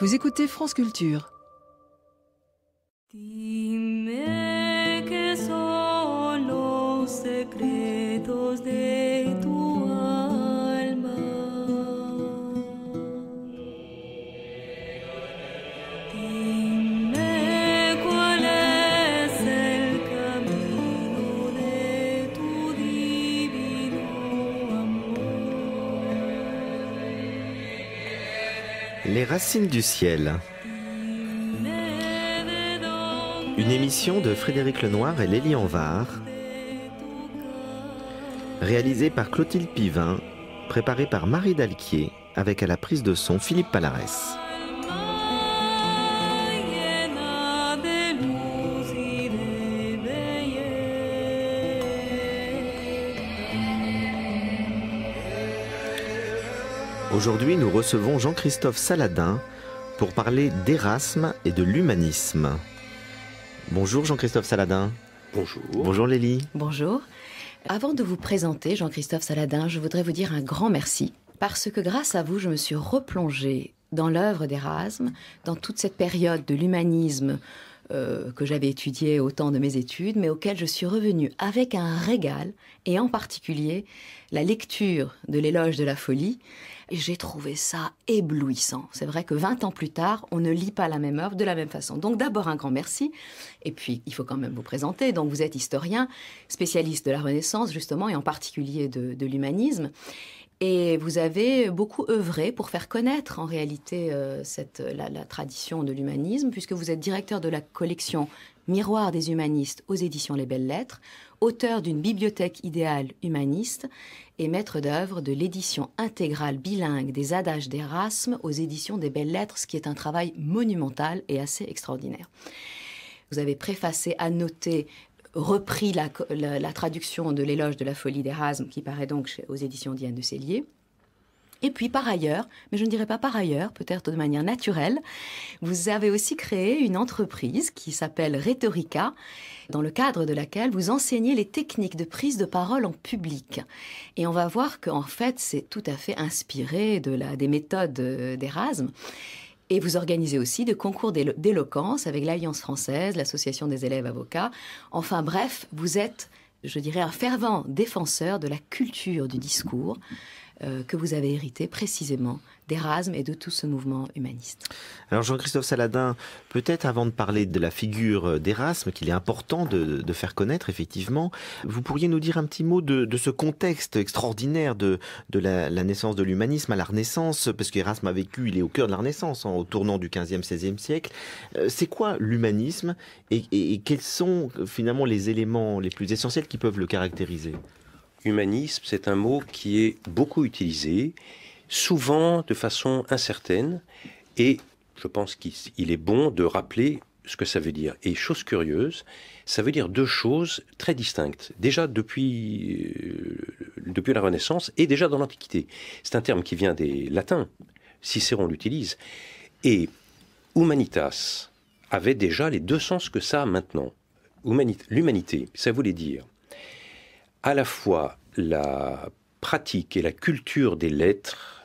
Vous écoutez France Culture. Racine du ciel. Une émission de Frédéric Lenoir et Lélie Anvar, réalisée par Clotilde Pivin, préparée par Marie Dalquier, avec à la prise de son Philippe Palarès. Aujourd'hui, nous recevons Jean-Christophe Saladin pour parler d'Erasme et de l'humanisme. Bonjour Jean-Christophe Saladin. Bonjour. Bonjour Lélie. Bonjour. Avant de vous présenter Jean-Christophe Saladin, je voudrais vous dire un grand merci parce que grâce à vous, je me suis replongée dans l'œuvre d'Erasme, dans toute cette période de l'humanisme euh, que j'avais étudié au temps de mes études, mais auquel je suis revenue avec un régal, et en particulier la lecture de l'éloge de la folie. J'ai trouvé ça éblouissant. C'est vrai que 20 ans plus tard, on ne lit pas la même œuvre de la même façon. Donc d'abord un grand merci, et puis il faut quand même vous présenter. Donc vous êtes historien, spécialiste de la Renaissance justement, et en particulier de l'humanisme. Et vous avez beaucoup œuvré pour faire connaître en réalité euh, la, tradition de l'humanisme, puisque vous êtes directeur de la collection Miroir des humanistes aux éditions Les Belles Lettres, auteur d'une bibliothèque idéale humaniste et maître d'œuvre de l'édition intégrale bilingue des adages d'Erasme aux éditions des Belles Lettres, ce qui est un travail monumental et assez extraordinaire. Vous avez préfacé, annoté repris la, traduction de l'éloge de la folie d'Erasme, qui paraît donc aux éditions Diane de Cellier. Et puis par ailleurs, mais je ne dirais pas par ailleurs, peut-être de manière naturelle, vous avez aussi créé une entreprise qui s'appelle Rhetorica, dans le cadre de laquelle vous enseignez les techniques de prise de parole en public. Et on va voir qu'en fait, c'est tout à fait inspiré de la, des méthodes euh, d'Erasme. Et vous organisez aussi des concours d'éloquence avec l'Alliance française, l'Association des élèves avocats. Enfin bref, vous êtes, je dirais, un fervent défenseur de la culture du discours euh, que vous avez hérité précisément d'Erasme et de tout ce mouvement humaniste. Alors Jean-Christophe Saladin, peut-être avant de parler de la figure d'Erasme, qu'il est important de, faire connaître effectivement, vous pourriez nous dire un petit mot de, ce contexte extraordinaire de, la, naissance de l'humanisme à la Renaissance, parce qu'Erasme a vécu, il est au cœur de la Renaissance, hein, au tournant du 15e, 16e siècle. Euh, c'est quoi l'humanisme et quels sont finalement les éléments les plus essentiels qui peuvent le caractériser Humanisme, c'est un mot qui est beaucoup utilisé souvent de façon incertaine, et je pense qu'il est bon de rappeler ce que ça veut dire. Et chose curieuse, ça veut dire deux choses très distinctes. Déjà depuis, euh, depuis la Renaissance et déjà dans l'Antiquité. C'est un terme qui vient des latins. Cicéron l'utilise. Et humanitas avait déjà les deux sens que ça a maintenant. L'humanité, ça voulait dire à la fois la pratique et la culture des lettres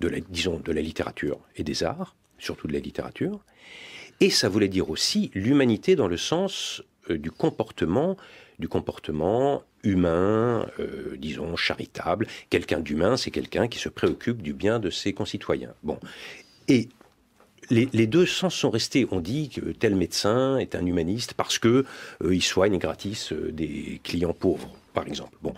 de la, disons, de la littérature et des arts, surtout de la littérature. Et ça voulait dire aussi l'humanité dans le sens euh, du comportement, du comportement humain, euh, disons charitable. Quelqu'un d'humain, c'est quelqu'un qui se préoccupe du bien de ses concitoyens. Bon, et les, deux sens sont restés. On dit que tel médecin est un humaniste parce que euh, il soigne gratis des clients pauvres, par exemple. Bon,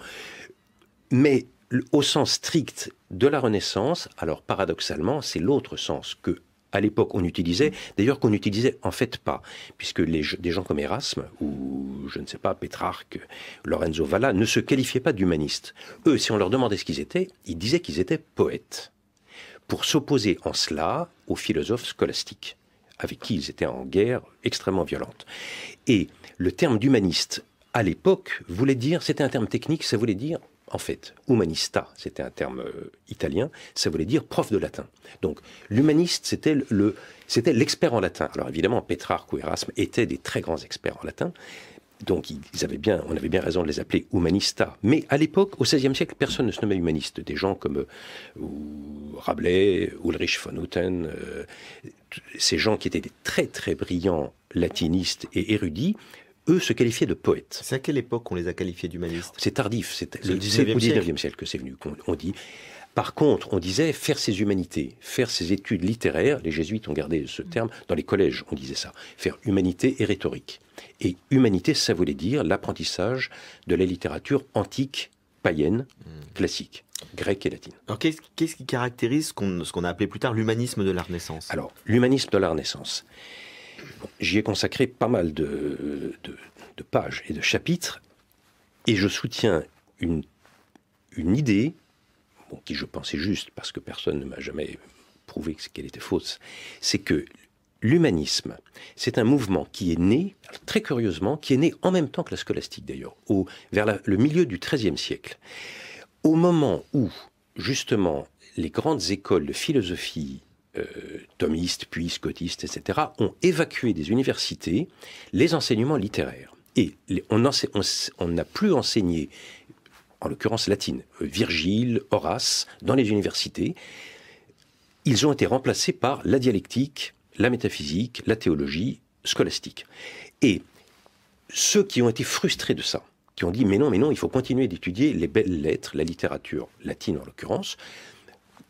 mais au sens strict de la Renaissance, alors paradoxalement, c'est l'autre sens que à l'époque on utilisait, d'ailleurs qu'on n'utilisait en fait pas, puisque des gens comme Erasme ou je ne sais pas Pétrarque, Lorenzo Valla ne se qualifiaient pas d'humanistes. Eux, si on leur demandait ce qu'ils étaient, ils disaient qu'ils étaient poètes, pour s'opposer en cela aux philosophes scolastiques, avec qui ils étaient en guerre extrêmement violente. Et le terme d'humaniste à l'époque voulait dire, c'était un terme technique, ça voulait dire en fait, humanista, c'était un terme euh, italien, ça voulait dire prof de latin. Donc, l'humaniste, c'était le, l'expert en latin. Alors évidemment, Pétrarque ou Erasme étaient des très grands experts en latin. Donc, ils avaient bien, on avait bien raison de les appeler humanista. Mais à l'époque, au XVIe siècle, personne ne se nommait humaniste. Des gens comme euh, Rabelais, Ulrich von Houten, euh, ces gens qui étaient des très très brillants latinistes et érudits, eux, se qualifiaient de poètes. C'est à quelle époque on les a qualifiés d'humanistes C'est tardif, c'est le 19e, siècle. que c'est venu, qu'on on dit. Par contre, on disait faire ses humanités, faire ses études littéraires, les jésuites ont gardé ce mm. terme, dans les collèges on disait ça, faire humanité et rhétorique. Et humanité, ça voulait dire l'apprentissage de la littérature antique, païenne, mm. classique, grecque et latine. Alors qu'est-ce, qui caractérise ce qu'on, a appelé plus tard l'humanisme de la Renaissance Alors, l'humanisme de la Renaissance, j'y ai consacré pas mal de, pages et de chapitres, et je soutiens une, idée, qui je pensais juste parce que personne ne m'a jamais prouvé qu'elle était fausse, c'est que l'humanisme, c'est un mouvement qui est né, très curieusement, qui est né en même temps que la scolastique d'ailleurs, vers le milieu du XIIIe siècle, au moment où, justement, les grandes écoles de philosophie euh, thomistes, puis scotistes, etc., ont évacué des universités les enseignements littéraires. Et on n'a on, plus enseigné, en l'occurrence latine, euh, Virgile, Horace, dans les universités. Ils ont été remplacés par la dialectique, la métaphysique, la théologie scolastique. Et ceux qui ont été frustrés de ça, qui ont dit mais non, mais non, il faut continuer d'étudier les belles lettres, la littérature latine en l'occurrence,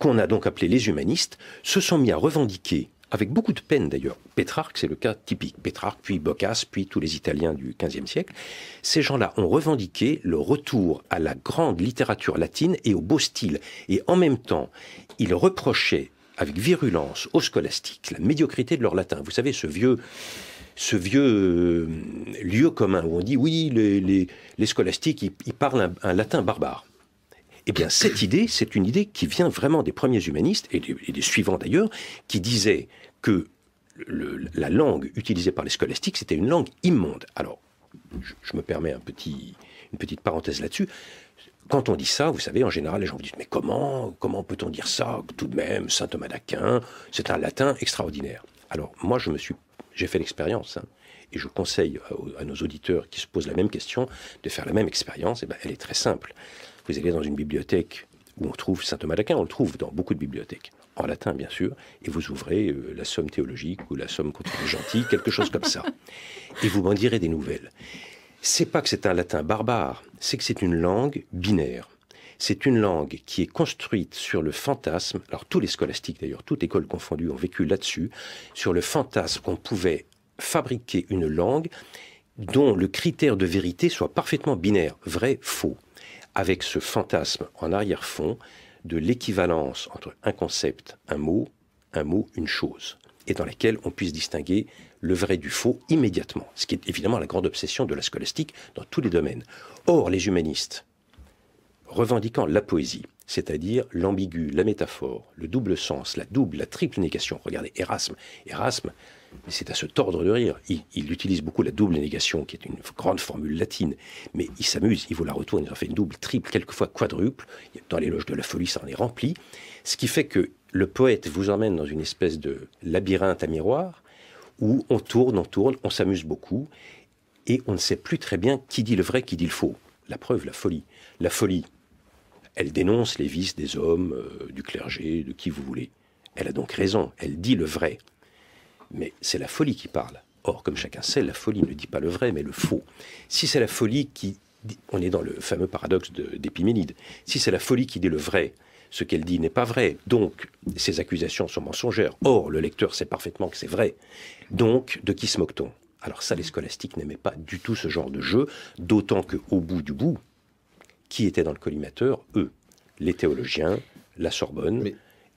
qu'on a donc appelé les humanistes, se sont mis à revendiquer, avec beaucoup de peine d'ailleurs, Pétrarque, c'est le cas typique, Pétrarque, puis Boccace, puis tous les Italiens du XVe siècle, ces gens-là ont revendiqué le retour à la grande littérature latine et au beau style. Et en même temps, ils reprochaient avec virulence aux scolastiques la médiocrité de leur latin. Vous savez, ce vieux, ce vieux euh, lieu commun où on dit oui, les, les, les scolastiques, ils, parlent un latin barbare. Eh bien, cette idée, c'est une idée qui vient vraiment des premiers humanistes, et des, suivants d'ailleurs, qui disaient que la langue utilisée par les scolastiques, c'était une langue immonde. Alors, je, me permets une petite parenthèse là-dessus. Quand on dit ça, vous savez, en général, les gens vous disent Mais comment Comment peut-on dire ça Tout de même, saint Thomas d'Aquin, c'est un latin extraordinaire. Alors, moi, je me suis, j'ai fait l'expérience, hein, et je conseille à, nos auditeurs qui se posent la même question de faire la même expérience. Et eh ben, elle est très simple. Vous allez dans une bibliothèque où on trouve saint Thomas d'Aquin, on le trouve dans beaucoup de bibliothèques, en latin bien sûr, et vous ouvrez euh, la somme théologique ou la somme contre les gentils, quelque chose comme ça. Et vous m'en direz des nouvelles. C'est pas que c'est un latin barbare, c'est que c'est une langue binaire. C'est une langue qui est construite sur le fantasme, alors tous les scolastiques d'ailleurs, toute école confondue ont vécu là-dessus, sur le fantasme qu'on pouvait fabriquer une langue dont le critère de vérité soit parfaitement binaire, vrai, faux avec ce fantasme en arrière-fond de l'équivalence entre un concept, un mot, un mot, une chose, et dans laquelle on puisse distinguer le vrai du faux immédiatement, ce qui est évidemment la grande obsession de la scolastique dans tous les domaines. Or, les humanistes, revendiquant la poésie, c'est-à-dire l'ambigu, la métaphore, le double sens, la double, la triple négation, regardez Erasme, Erasme, c'est à se tordre de rire. Il, utilise beaucoup la double négation, qui est une grande formule latine, mais il s'amuse, il vous la retourne, il en fait une double, triple, quelquefois quadruple. Dans l'éloge de la folie, ça en est rempli. Ce qui fait que le poète vous emmène dans une espèce de labyrinthe à miroir, où on tourne, on tourne, on s'amuse beaucoup, et on ne sait plus très bien qui dit le vrai, qui dit le faux. La preuve, la folie. La folie, elle dénonce les vices des hommes, euh, du clergé, de qui vous voulez. Elle a donc raison, elle dit le vrai. Mais c'est la folie qui parle. Or, comme chacun sait, la folie ne dit pas le vrai, mais le faux. Si c'est la folie qui... on est dans le fameux paradoxe d'Épiménide. Si c'est la folie qui dit le vrai, ce qu'elle dit n'est pas vrai. Donc, ces accusations sont mensongères. Or, le lecteur sait parfaitement que c'est vrai. Donc, de qui se moque-t-on Alors ça, les scolastiques n'aimaient pas du tout ce genre de jeu, d'autant que au bout du bout, qui était dans le collimateur Eux, les théologiens, la Sorbonne,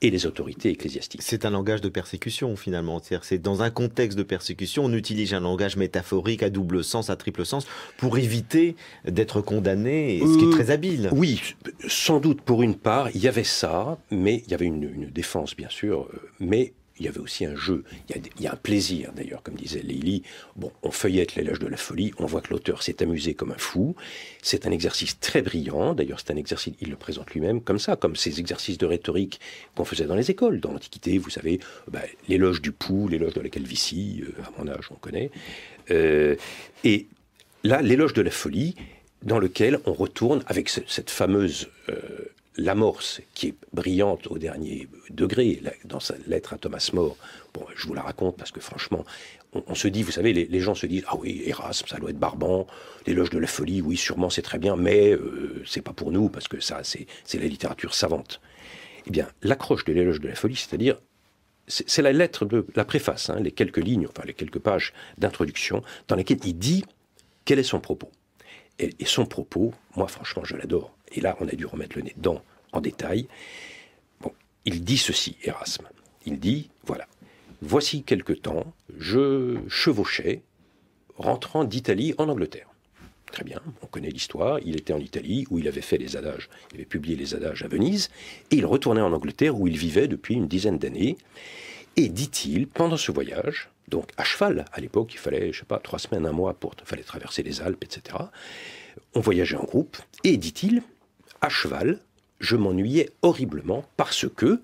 et les autorités ecclésiastiques. C'est un langage de persécution finalement. C'est dans un contexte de persécution, on utilise un langage métaphorique à double sens, à triple sens, pour éviter d'être condamné, ce qui est euh, très habile. oui, sans doute pour une part, il y avait ça, mais il y avait une, une défense bien sûr, euh, mais il y avait aussi un jeu, il y a, un plaisir d'ailleurs, comme disait Lily. Bon, on feuillette l'éloge de la folie, on voit que l'auteur s'est amusé comme un fou. C'est un exercice très brillant, d'ailleurs c'est un exercice, il le présente lui-même comme ça, comme ces exercices de rhétorique qu'on faisait dans les écoles. Dans l'Antiquité, vous savez, bah, l'éloge du pouls, l'éloge de la calvitie, euh, à mon âge on connaît. Euh, et là, l'éloge de la folie, dans lequel on retourne avec cette fameuse... Euh, l'amorce, qui est brillante au dernier degré, dans sa lettre à Thomas More, bon, je vous la raconte parce que franchement, on, se dit, vous savez, les, gens se disent, ah oui, Erasme, ça doit être barbant, l'éloge de la folie, oui, sûrement c'est très bien, mais euh, c'est pas pour nous, parce que ça, c'est la littérature savante. Eh bien, l'accroche de l'éloge de la folie, c'est-à-dire c'est la lettre de la préface, hein, les quelques lignes, enfin les quelques pages d'introduction, dans lesquelles il dit quel est son propos. et son propos, moi franchement, je l'adore. Et là, on a dû remettre le nez dedans en détail. Bon, il dit ceci, Erasme. Il dit, voilà, voici quelque temps, je chevauchais, rentrant d'Italie en Angleterre. Très bien, on connaît l'histoire. Il était en Italie où il avait fait les adages, il avait publié les adages à Venise, et il retournait en Angleterre où il vivait depuis une dizaine d'années. Et dit-il, pendant ce voyage, donc à cheval, à l'époque, il fallait, je sais pas, trois semaines, un mois pour, fallait traverser les Alpes, etc. On voyageait en groupe, et dit-il, à cheval, je m'ennuyais horriblement parce que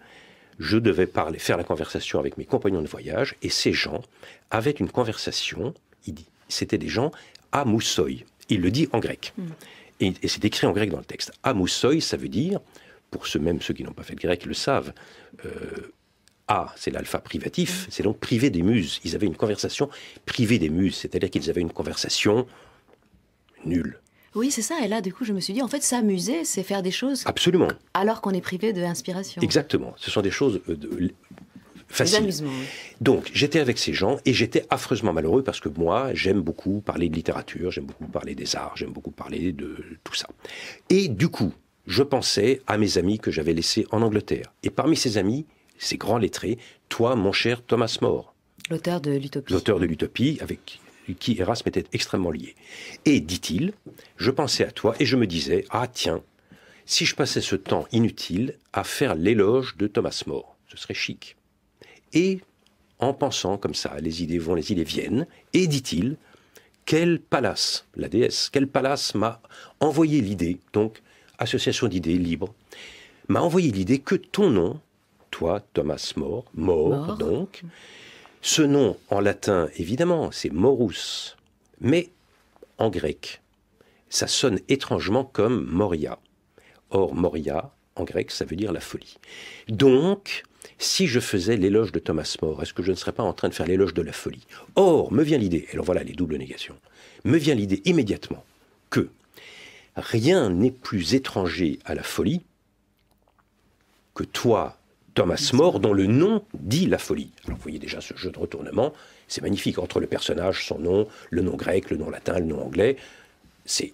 je devais parler, faire la conversation avec mes compagnons de voyage, et ces gens avaient une conversation, c'était des gens à Moussoï. Il le dit en grec. Hmm. Et, c'est écrit en grec dans le texte. À ça veut dire, pour ceux même ceux qui n'ont pas fait de grec le savent, euh, A, c'est l'alpha privatif, hmm. c'est donc privé des muses. Ils avaient une conversation privée des muses, c'est-à-dire qu'ils avaient une conversation nulle. Oui, c'est ça. Et là, du coup, je me suis dit, en fait, s'amuser, c'est faire des choses. Absolument. Alors qu'on est privé de inspiration. Exactement. Ce sont des choses euh, de... faciles. Des amusements. Donc, j'étais avec ces gens et j'étais affreusement malheureux parce que moi, j'aime beaucoup parler de littérature, j'aime beaucoup parler des arts, j'aime beaucoup parler de tout ça. Et du coup, je pensais à mes amis que j'avais laissés en Angleterre. Et parmi ces amis, ces grands lettrés, toi, mon cher Thomas More. L'auteur de l'Utopie. L'auteur de l'Utopie, avec qui Erasme était extrêmement lié. Et, dit-il, je pensais à toi et je me disais, ah tiens, si je passais ce temps inutile à faire l'éloge de Thomas More, ce serait chic. Et, en pensant comme ça, les idées vont, les idées viennent, et dit-il, quel palace, la déesse, quel palace m'a envoyé l'idée, donc association d'idées libres m'a envoyé l'idée que ton nom, toi, Thomas More, More, More. donc, ce nom en latin, évidemment, c'est Morus, mais en grec, ça sonne étrangement comme Moria. Or, Moria, en grec, ça veut dire la folie. Donc, si je faisais l'éloge de Thomas More, est-ce que je ne serais pas en train de faire l'éloge de la folie Or, me vient l'idée, alors voilà les doubles négations, me vient l'idée immédiatement que rien n'est plus étranger à la folie que toi, Thomas More, dont le nom dit la folie. Alors vous voyez déjà ce jeu de retournement, c'est magnifique, entre le personnage, son nom, le nom grec, le nom latin, le nom anglais, c'est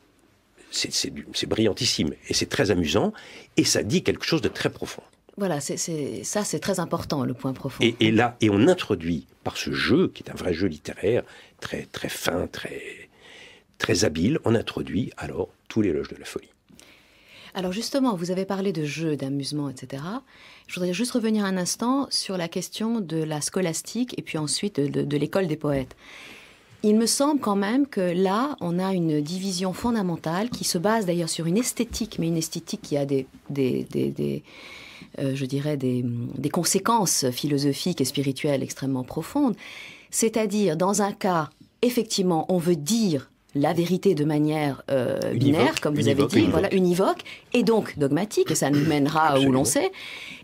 brillantissime et c'est très amusant et ça dit quelque chose de très profond. Voilà, ça c'est très important, le point profond. Et, là, et on introduit par ce jeu, qui est un vrai jeu littéraire, très, très fin, très, très habile, on introduit alors tous les loges de la folie. Alors justement, vous avez parlé de jeux, d'amusement, etc. Je voudrais juste revenir un instant sur la question de la scolastique et puis ensuite de, l'école des poètes. Il me semble quand même que là, on a une division fondamentale qui se base d'ailleurs sur une esthétique, mais une esthétique qui a des, euh, je dirais, des conséquences philosophiques et spirituelles extrêmement profondes. C'est-à-dire, dans un cas, effectivement, on veut dire la vérité de manière euh, binaire, comme vous avez dit, univoque. voilà, univoque, et donc dogmatique, et ça nous mènera où l'on sait.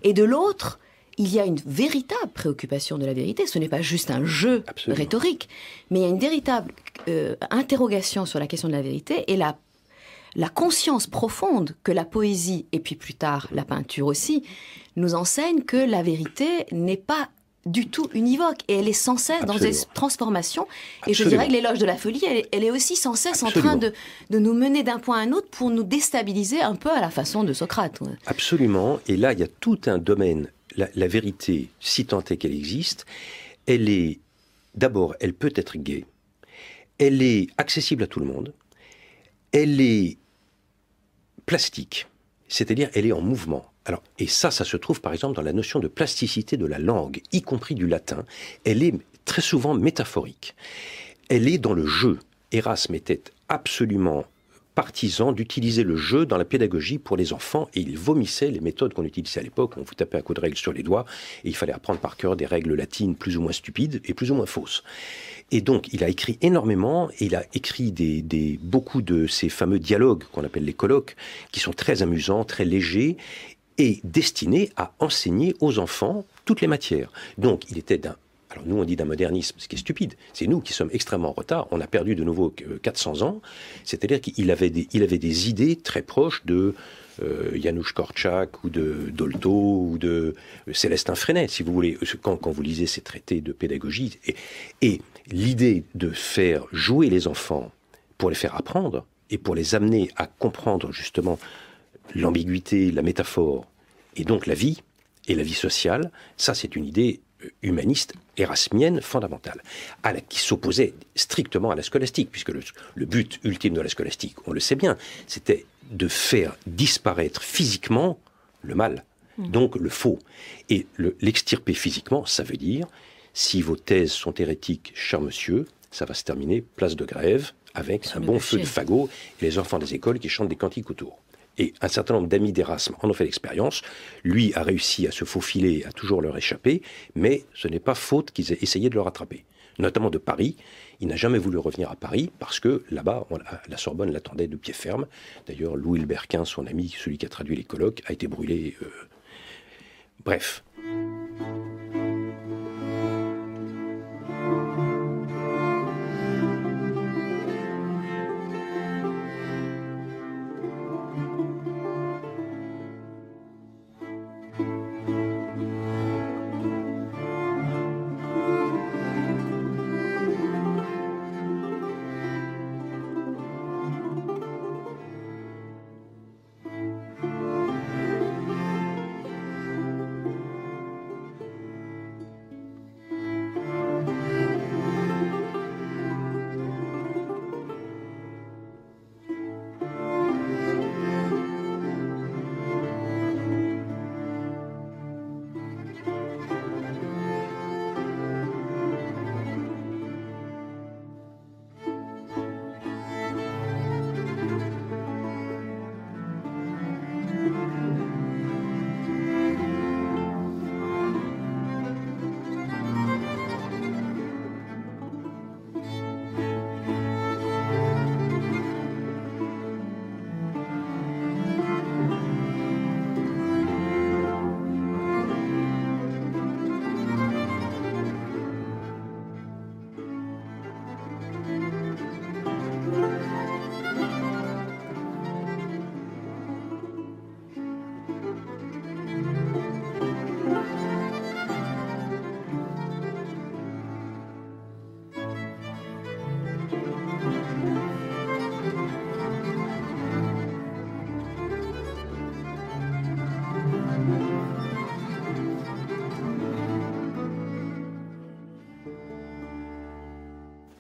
Et de l'autre, il y a une véritable préoccupation de la vérité. Ce n'est pas juste un jeu rhétorique, mais il y a une véritable euh, interrogation sur la question de la vérité et la, la conscience profonde que la poésie, et puis plus tard la peinture aussi, nous enseigne que la vérité n'est pas du tout univoque et elle est sans cesse dans des transformations. Et je dirais que l'éloge de la folie, elle, est aussi sans cesse en train de, nous mener d'un point à un autre pour nous déstabiliser un peu à la façon de Socrate. Absolument. Et là, il y a tout un domaine. La, la vérité, si tant est qu'elle existe, elle est, d'abord, elle peut être gaie. Elle est accessible à tout le monde. Elle est plastique. C'est-à-dire, elle est en mouvement. Alors, et ça, ça se trouve par exemple dans la notion de plasticité de la langue, y compris du latin. Elle est très souvent métaphorique. Elle est dans le jeu. Erasme était absolument partisan d'utiliser le jeu dans la pédagogie pour les enfants et il vomissait les méthodes qu'on utilisait à l'époque. On vous tapait un coup de règle sur les doigts et il fallait apprendre par cœur des règles latines plus ou moins stupides et plus ou moins fausses. Et donc, il a écrit énormément et il a écrit des, beaucoup de ces fameux dialogues qu'on appelle les colloques qui sont très amusants, très légers est destiné à enseigner aux enfants toutes les matières. Donc il était d'un alors nous, on dit d'un modernisme, ce qui est stupide. C'est nous qui sommes extrêmement en retard. On a perdu de nouveau 400 euh, ans. C'est-à-dire qu'il avait, des, avait des idées très proches de euh, Janusz Korczak ou de Dolto ou de euh, Célestin Freinet, si vous voulez, euh, quand, quand vous lisez ces traités de pédagogie. et l'idée de faire jouer les enfants pour les faire apprendre et pour les amener à comprendre justement l'ambiguïté, la métaphore, et donc la vie et la vie sociale. Ça, c'est une idée humaniste érasmienne fondamentale, qui s'opposait strictement à la scolastique, puisque le, but ultime de la scolastique, on le sait bien, c'était de faire disparaître physiquement le mal, hmm. donc le faux. Et l'extirper physiquement, ça veut dire, si vos thèses sont hérétiques, cher monsieur, ça va se terminer place de grève avec un bon feu de fagot et les enfants des écoles qui chantent des cantiques autour. Et un certain nombre d'amis d'Erasme en ont fait l'expérience. Lui a réussi à se faufiler, à toujours leur échapper, mais ce n'est pas faute qu'ils aient essayé de le rattraper. Notamment de Paris. Il n'a jamais voulu revenir à Paris parce que là-bas, la Sorbonne l'attendait de pied ferme. D'ailleurs, Louis Berquin, son ami, celui qui a traduit les colloques, a été brûlé. Euh, bref.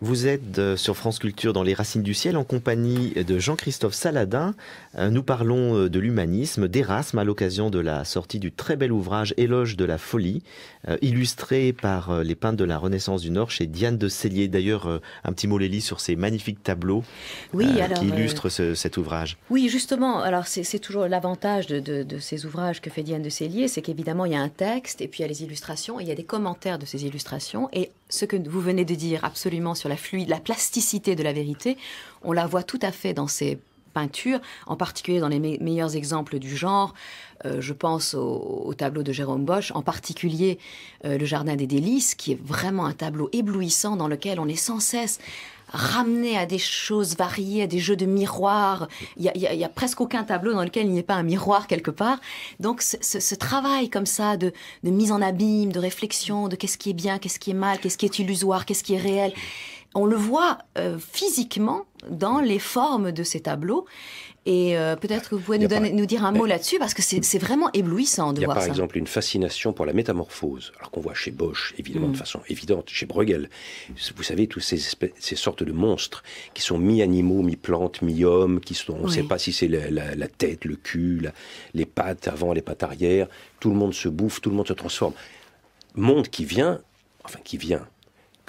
Vous êtes euh, sur France Culture dans Les Racines du Ciel en compagnie de Jean-Christophe Saladin. Euh, nous parlons euh, de l'humanisme, d'Erasme à l'occasion de la sortie du très bel ouvrage Éloge de la folie, illustré par les peintres de la Renaissance du Nord chez Diane de Cellier. D'ailleurs, un petit mot Lélie sur ces magnifiques tableaux qui illustrent cet ouvrage. Oui, justement. Alors c'est toujours l'avantage de, ces ouvrages que fait Diane de Cellier, c'est qu'évidemment il y a un texte et puis il y a les illustrations, et il y a des commentaires de ces illustrations et ce que vous venez de dire absolument sur la fluide, la plasticité de la vérité, on la voit tout à fait dans ses peintures, en particulier dans les meilleurs exemples du genre. Euh, je pense au, tableau de Jérôme Bosch, en particulier euh, Le Jardin des Délices, qui est vraiment un tableau éblouissant dans lequel on est sans cesse ramené à des choses variées, à des jeux de miroirs. Il n'y a, presque aucun tableau dans lequel il n'y ait pas un miroir quelque part. Donc ce, travail comme ça de, de, mise en abîme, de réflexion, de qu'est-ce qui est bien, qu'est-ce qui est mal, qu'est-ce qui est illusoire, qu'est-ce qui est réel, on le voit euh, physiquement dans les formes de ces tableaux. Et euh, peut-être que vous pouvez nous, dire un mot là-dessus, parce que c'est vraiment éblouissant de voir ça. Il y a par exemple une fascination pour la métamorphose, alors qu'on voit chez Bosch, évidemment, de mm. façon évidente, chez Bruegel. Vous savez, toutes ces, sortes de monstres qui sont mi-animaux, mi-plantes, mi-hommes, qui sont, on ne sait pas si c'est la, tête, le cul, les pattes avant, les pattes arrière. Tout le monde se bouffe, tout le monde se transforme. Monde qui vient, enfin qui vient,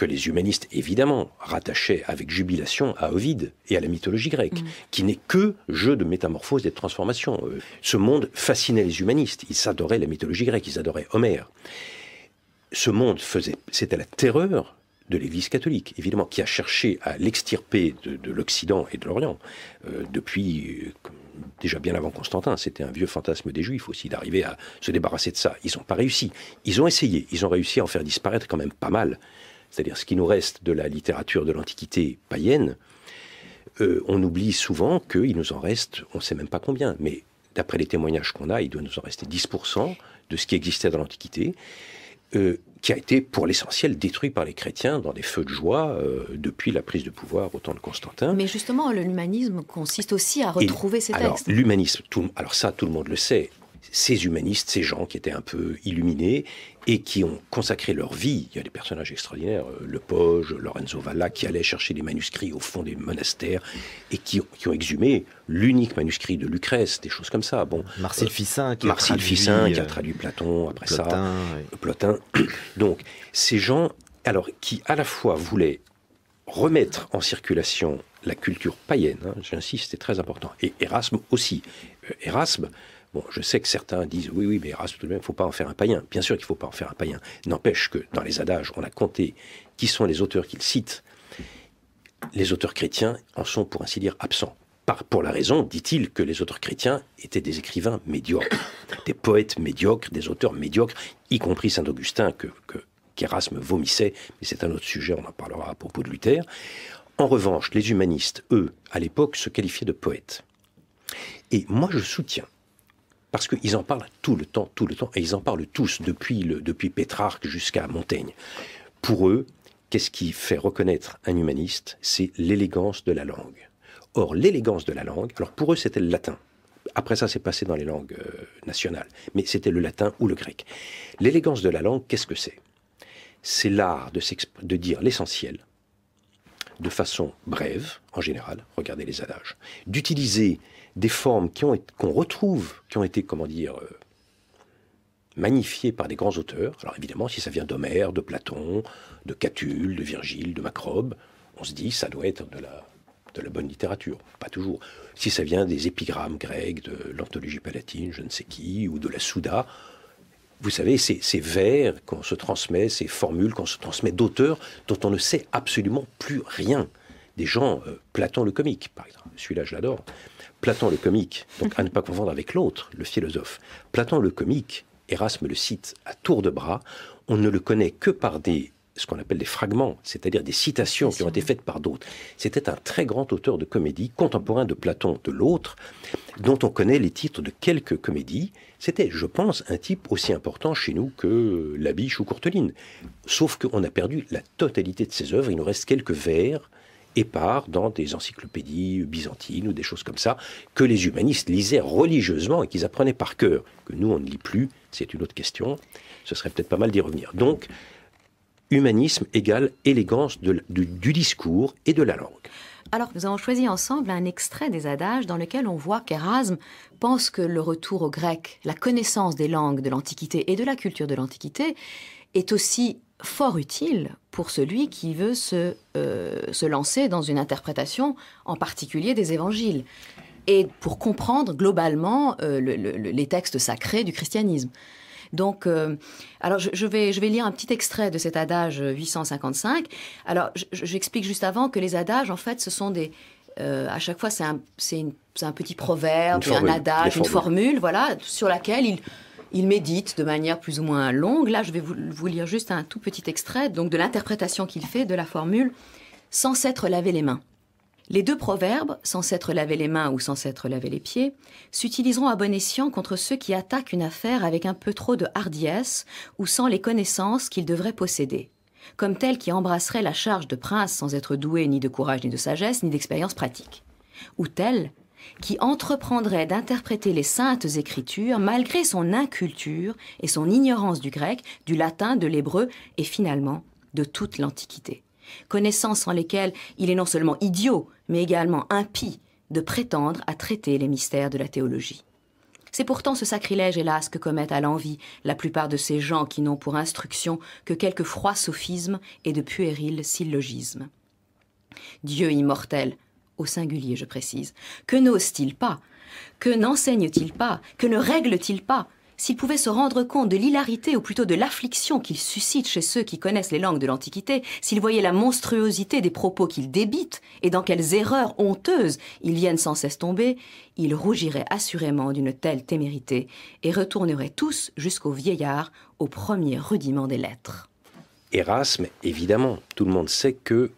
que les humanistes, évidemment, rattachaient avec jubilation à Ovide et à la mythologie grecque, mm. qui n'est que jeu de métamorphose et de transformation. Euh, ce monde fascinait les humanistes, ils adoraient la mythologie grecque, ils adoraient Homère. Ce monde faisait, c'était la terreur de l'Église catholique, évidemment, qui a cherché à l'extirper de, l'Occident et de l'Orient euh, depuis euh, déjà bien avant Constantin. C'était un vieux fantasme des Juifs aussi d'arriver à se débarrasser de ça. Ils n'ont pas réussi. Ils ont essayé. Ils ont réussi à en faire disparaître quand même pas mal c'est-à-dire ce qui nous reste de la littérature de l'Antiquité païenne, euh, on oublie souvent qu'il nous en reste, on ne sait même pas combien, mais d'après les témoignages qu'on a, il doit nous en rester 10% de ce qui existait dans l'Antiquité, euh, qui a été pour l'essentiel détruit par les chrétiens dans des feux de joie euh, depuis la prise de pouvoir au temps de Constantin. Mais justement, l'humanisme consiste aussi à retrouver cet ces textes. Alors, l'humanisme, alors ça, tout le monde le sait, ces humanistes, ces gens qui étaient un peu illuminés et qui ont consacré leur vie. Il y a des personnages extraordinaires, euh, Le Poge, Lorenzo Valla, qui allaient chercher des manuscrits au fond des monastères et qui, ont, exhumé l'unique manuscrit de Lucrèce, des choses comme ça. Bon, Marcel euh, Fissin, qui, a traduit, a euh, traduit Platon, après ça, Plotin. Donc, ces gens, alors, qui à la fois voulaient remettre en circulation la culture païenne, hein, j'insiste, c'est très important, et Erasme aussi. Erasme, Bon, je sais que certains disent oui, oui, mais Erasme, tout de même, il ne faut pas en faire un païen. Bien sûr qu'il ne faut pas en faire un païen. N'empêche que dans les adages, on a compté qui sont les auteurs qu'il cite. Les auteurs chrétiens en sont, pour ainsi dire, absents. Par, pour la raison, dit-il, que les auteurs chrétiens étaient des écrivains médiocres, des poètes médiocres, des auteurs médiocres, y compris Saint-Augustin, que, qu'Erasme vomissait, mais c'est un autre sujet, on en parlera à propos de Luther. En revanche, les humanistes, eux, à l'époque, se qualifiaient de poètes. Et moi, je soutiens parce qu'ils en parlent tout le temps, tout le temps, et ils en parlent tous, depuis, le, Pétrarque jusqu'à Montaigne. Pour eux, qu'est-ce qui fait reconnaître un humaniste C'est l'élégance de la langue. Or, l'élégance de la langue, alors pour eux, c'était le latin. Après ça, c'est passé dans les langues euh, nationales, mais c'était le latin ou le grec. L'élégance de la langue, qu'est-ce que c'est C'est l'art de, de dire l'essentiel de façon brève, en général, regardez les adages, d'utiliser des formes qu'on retrouve, qui ont été, comment dire, euh, magnifiées par des grands auteurs. Alors évidemment, si ça vient d'Homère, de Platon, de Catulle, de Virgile, de Macrobe, on se dit ça doit être de la, de la bonne littérature. Pas toujours. Si ça vient des épigrammes grecs, de l'anthologie palatine, je ne sais qui, ou de la Souda, vous savez, ces, ces vers qu'on se transmet, ces formules qu'on se transmet d'auteurs dont on ne sait absolument plus rien. Des gens, euh, Platon le comique, par exemple, celui-là je l'adore. Platon le comique, donc à mhm. ne pas confondre avec l'autre, le philosophe. Platon le comique, Erasme le cite à tour de bras, on ne le connaît que par des ce qu'on appelle des fragments, c'est-à-dire des citations qui ont été faites par d'autres. C'était un très grand auteur de comédie, contemporain de Platon de l'autre, dont on connaît les titres de quelques comédies. C'était, je pense, un type aussi important chez nous que Labiche ou Courteline. Sauf qu'on a perdu la totalité de ses œuvres, il nous reste quelques vers et par, dans des encyclopédies byzantines ou des choses comme ça, que les humanistes lisaient religieusement et qu'ils apprenaient par cœur. Que nous, on ne lit plus, c'est une autre question. Ce serait peut-être pas mal d'y revenir. Donc, humanisme égale élégance du discours et de la langue. Alors, nous avons choisi ensemble un extrait des adages dans lequel on voit qu'Erasme pense que le retour au grec, la connaissance des langues de l'Antiquité et de la culture de l'Antiquité est aussi fort utile pour celui qui veut se, euh, se lancer dans une interprétation en particulier des évangiles et pour comprendre globalement euh, les textes sacrés du christianisme. Donc, euh, alors je, vais, je vais lire un petit extrait de cet adage 855. Alors, j'explique juste avant que les adages, en fait, ce sont des, à chaque fois, c'est un, un, petit proverbe, un adage, une formule, voilà, sur laquelle il il médite de manière plus ou moins longue. Là, je vais vous, lire juste un tout petit extrait donc de l'interprétation qu'il fait de la formule sans s'être lavé les mains. Les deux proverbes, sans s'être lavé les mains ou sans s'être lavé les pieds, s'utiliseront à bon escient contre ceux qui attaquent une affaire avec un peu trop de hardiesse ou sans les connaissances qu'ils devraient posséder, comme tels qui embrasseraient la charge de prince sans être doué ni de courage ni de sagesse ni d'expérience pratique, ou tels qui entreprendrait d'interpréter les saintes écritures malgré son inculture et son ignorance du grec, du latin, de l'hébreu et finalement de toute l'Antiquité. Connaissances sans lesquelles il est non seulement idiot, mais également impie de prétendre à traiter les mystères de la théologie. C'est pourtant ce sacrilège, hélas, que commettent à l'envi la plupart de ces gens qui n'ont pour instruction que quelques froids sophismes et de puérils syllogismes. Dieu immortel, au singulier je précise, que n'ose-t-il pas Que n'enseigne-t-il pas Que ne règle-t-il pas S'il pouvait se rendre compte de l'hilarité ou plutôt de l'affliction qu'il suscite chez ceux qui connaissent les langues de l'Antiquité, s'il voyait la monstruosité des propos qu'il débite et dans quelles erreurs honteuses ils viennent sans cesse tomber, il rougirait assurément d'une telle témérité et retournerait tous jusqu'au vieillard, au premier rudiment des lettres. Erasme, évidemment, tout le monde sait que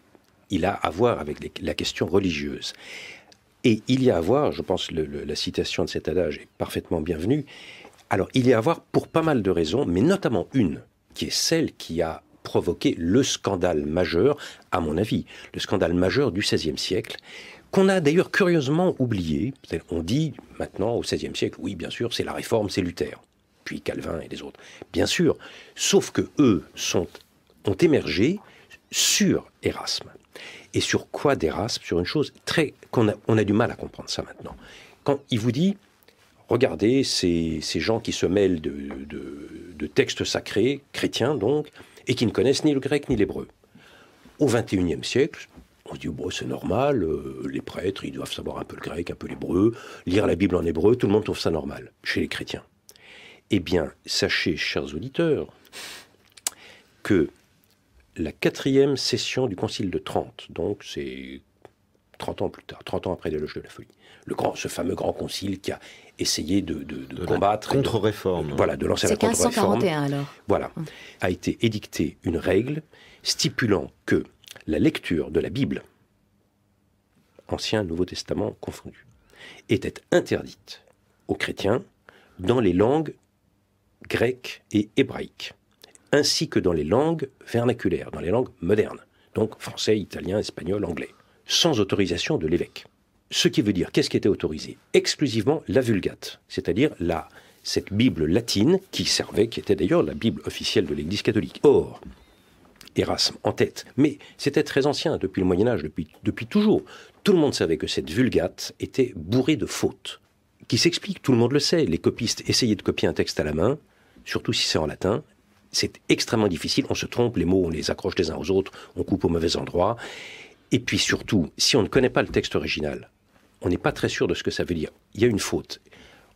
il a à voir avec la question religieuse. Et il y a à voir, je pense que la citation de cet adage est parfaitement bienvenue, alors il y a à voir pour pas mal de raisons, mais notamment une, qui est celle qui a provoqué le scandale majeur, à mon avis, le scandale majeur du XVIe siècle, qu'on a d'ailleurs curieusement oublié. On dit maintenant au XVIe siècle, oui, bien sûr, c'est la réforme, c'est Luther, puis Calvin et les autres. Bien sûr, sauf que eux ont émergé sur Erasme et sur quoi d'Erasme Sur une chose très qu'on a, on a du mal à comprendre ça maintenant. Quand il vous dit, regardez ces, ces gens qui se mêlent de, de, textes sacrés, chrétiens donc, et qui ne connaissent ni le grec ni l'hébreu. Au XXIe siècle, on se dit, c'est normal, euh, les prêtres, ils doivent savoir un peu le grec, un peu l'hébreu, lire la Bible en hébreu, tout le monde trouve ça normal, chez les chrétiens. Eh bien, sachez, chers auditeurs, que la quatrième session du Concile de Trente, donc c'est 30 ans plus tard, 30 ans après l'éloge de la folie. Le grand, ce fameux grand concile qui a essayé de, combattre. Contre-réforme. Voilà, de lancer la contre-réforme. alors. Voilà. Hum. A été édictée une règle stipulant que la lecture de la Bible, Ancien, Nouveau Testament confondu, était interdite aux chrétiens dans les langues grecques et hébraïques ainsi que dans les langues vernaculaires, dans les langues modernes, donc français, italien, espagnol, anglais, sans autorisation de l'évêque. Ce qui veut dire qu'est-ce qui était autorisé Exclusivement la Vulgate, c'est-à-dire cette Bible latine qui servait, qui était d'ailleurs la Bible officielle de l'Église catholique. Or, Erasme en tête, mais c'était très ancien, depuis le Moyen Âge, depuis, depuis toujours. Tout le monde savait que cette Vulgate était bourrée de fautes, qui s'explique tout le monde le sait. Les copistes essayaient de copier un texte à la main, surtout si c'est en latin, c'est extrêmement difficile, on se trompe, les mots, on les accroche les uns aux autres, on coupe au mauvais endroit. Et puis surtout, si on ne connaît pas le texte original, on n'est pas très sûr de ce que ça veut dire. Il y a une faute.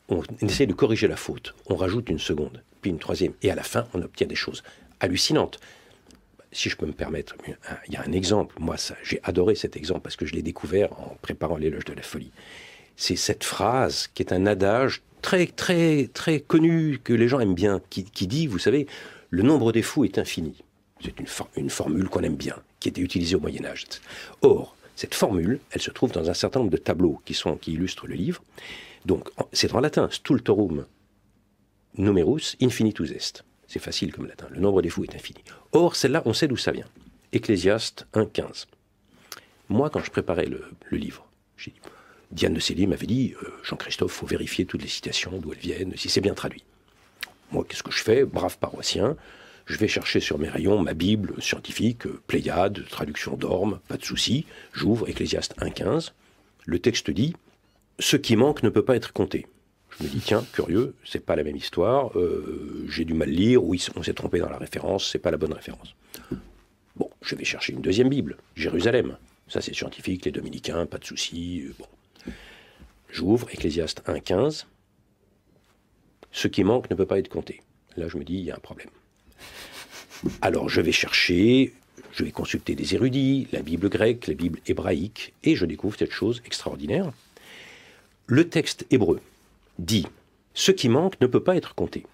On essaie de corriger la faute, on rajoute une seconde, puis une troisième, et à la fin, on obtient des choses hallucinantes si je peux me permettre, il y a un exemple. Moi, j'ai adoré cet exemple parce que je l'ai découvert en préparant l'éloge de la folie. C'est cette phrase qui est un adage très, très, très connu que les gens aiment bien, qui, qui dit, vous savez, le nombre des fous est infini. C'est une, formule qu'on aime bien, qui était utilisée au Moyen Âge. Or, cette formule, elle se trouve dans un certain nombre de tableaux qui, sont, qui illustrent le livre. Donc, c'est en latin, stultorum numerus infinitus est. C'est facile comme latin, le nombre des fous est infini. Or, celle-là, on sait d'où ça vient. Ecclésiaste 1.15. Moi, quand je préparais le, livre, Diane de Célie m'avait dit, euh, Jean-Christophe, faut vérifier toutes les citations, d'où elles viennent, si c'est bien traduit. Moi, qu'est-ce que je fais Brave paroissien, je vais chercher sur mes rayons ma Bible scientifique, euh, Pléiade, traduction d'Orme, pas de souci. J'ouvre Ecclésiaste 1.15. Le texte dit Ce qui manque ne peut pas être compté. Je me dis Tiens, curieux, c'est pas la même histoire. Euh, j'ai du mal à lire. Oui, on s'est trompé dans la référence. C'est pas la bonne référence. Bon, je vais chercher une deuxième Bible, Jérusalem. Ça, c'est scientifique, les dominicains, pas de souci. Euh, J'ouvre Ecclésiaste 1.15. Ce qui manque ne peut pas être compté. Là, je me dis, il y a un problème. Alors, je vais chercher, je vais consulter des érudits, la Bible grecque, la Bible hébraïque, et je découvre cette chose extraordinaire. Le texte hébreu dit Ce qui manque ne peut pas être compté.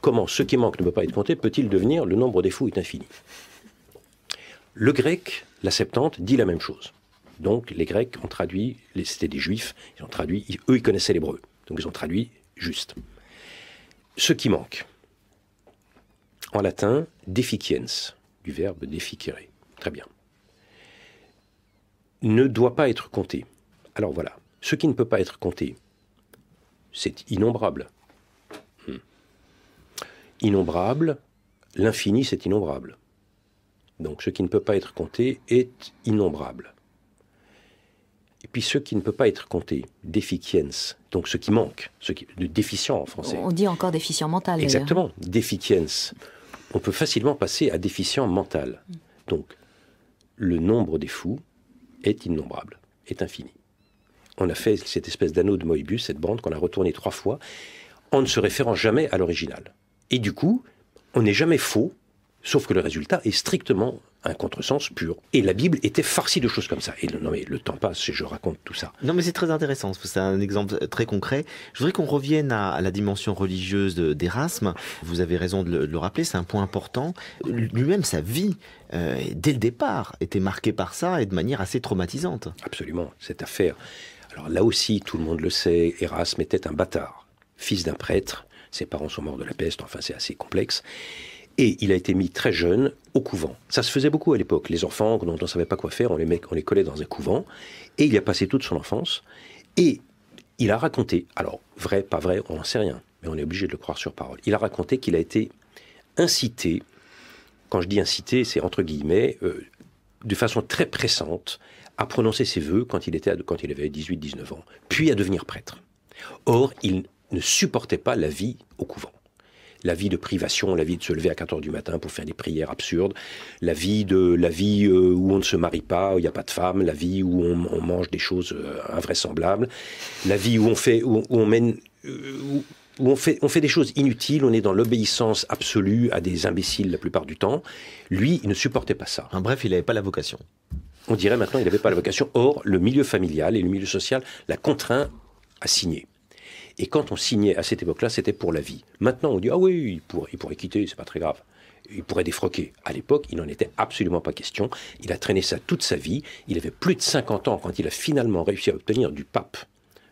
Comment ce qui manque ne peut pas être compté peut-il devenir le nombre des fous est infini Le grec, la Septante, dit la même chose. Donc les Grecs ont traduit, c'était des Juifs, ils ont traduit, eux ils connaissaient l'hébreu, donc ils ont traduit juste ce qui manque. En latin, deficiens, du verbe deficere. Très bien. Ne doit pas être compté. Alors voilà, ce qui ne peut pas être compté, c'est innombrable. Hmm. Innombrable, l'infini c'est innombrable. Donc ce qui ne peut pas être compté est innombrable. Et puis ce qui ne peut pas être compté, déficience, donc ce qui manque, ce qui, de déficient en français. On dit encore déficient mental. Exactement, déficience. On peut facilement passer à déficient mental. Donc, le nombre des fous est innombrable, est infini. On a fait cette espèce d'anneau de Moebius, cette bande qu'on a retournée trois fois, en ne se référant jamais à l'original. Et du coup, on n'est jamais faux Sauf que le résultat est strictement un contresens pur. Et la Bible était farcie de choses comme ça. Et non mais le temps passe et je raconte tout ça. Non mais c'est très intéressant, c'est un exemple très concret. Je voudrais qu'on revienne à, la dimension religieuse d'Erasme. Vous avez raison de le, rappeler, c'est un point important. Lui-même, sa vie, euh, dès le départ, était marquée par ça et de manière assez traumatisante. Absolument, cette affaire. Alors là aussi, tout le monde le sait, Erasme était un bâtard, fils d'un prêtre. Ses parents sont morts de la peste, enfin c'est assez complexe. Et il a été mis très jeune au couvent. Ça se faisait beaucoup à l'époque. Les enfants dont on ne savait pas quoi faire, on les, on les collait dans un couvent. Et il a passé toute son enfance. Et il a raconté, alors vrai, pas vrai, on n'en sait rien, mais on est obligé de le croire sur parole. Il a raconté qu'il a été incité, quand je dis incité, c'est entre guillemets, euh, de façon très pressante, à prononcer ses vœux quand il, était, quand il avait 18-19 ans, puis à devenir prêtre. Or, il ne supportait pas la vie au couvent la vie de privation, la vie de se lever à 4 heures du matin pour faire des prières absurdes, la vie de la vie euh, où on ne se marie pas, où il n'y a pas de femme, la vie où on, mange des choses euh, invraisemblables, la vie où on fait, où, on mène, euh, où, on fait, on fait des choses inutiles, on est dans l'obéissance absolue à des imbéciles la plupart du temps. Lui, il ne supportait pas ça. En bref, il n'avait pas la vocation. On dirait maintenant qu'il n'avait pas la vocation. Or, le milieu familial et le milieu social l'a contraint à signer. Et quand on signait à cette époque-là, c'était pour la vie. Maintenant, on dit ah oui, il pourrait, il quitter, c'est pas très grave. Il pourrait défroquer. À l'époque, il n'en était absolument pas question. Il a traîné ça toute sa vie. Il avait plus de 50 ans quand il a finalement réussi à obtenir du pape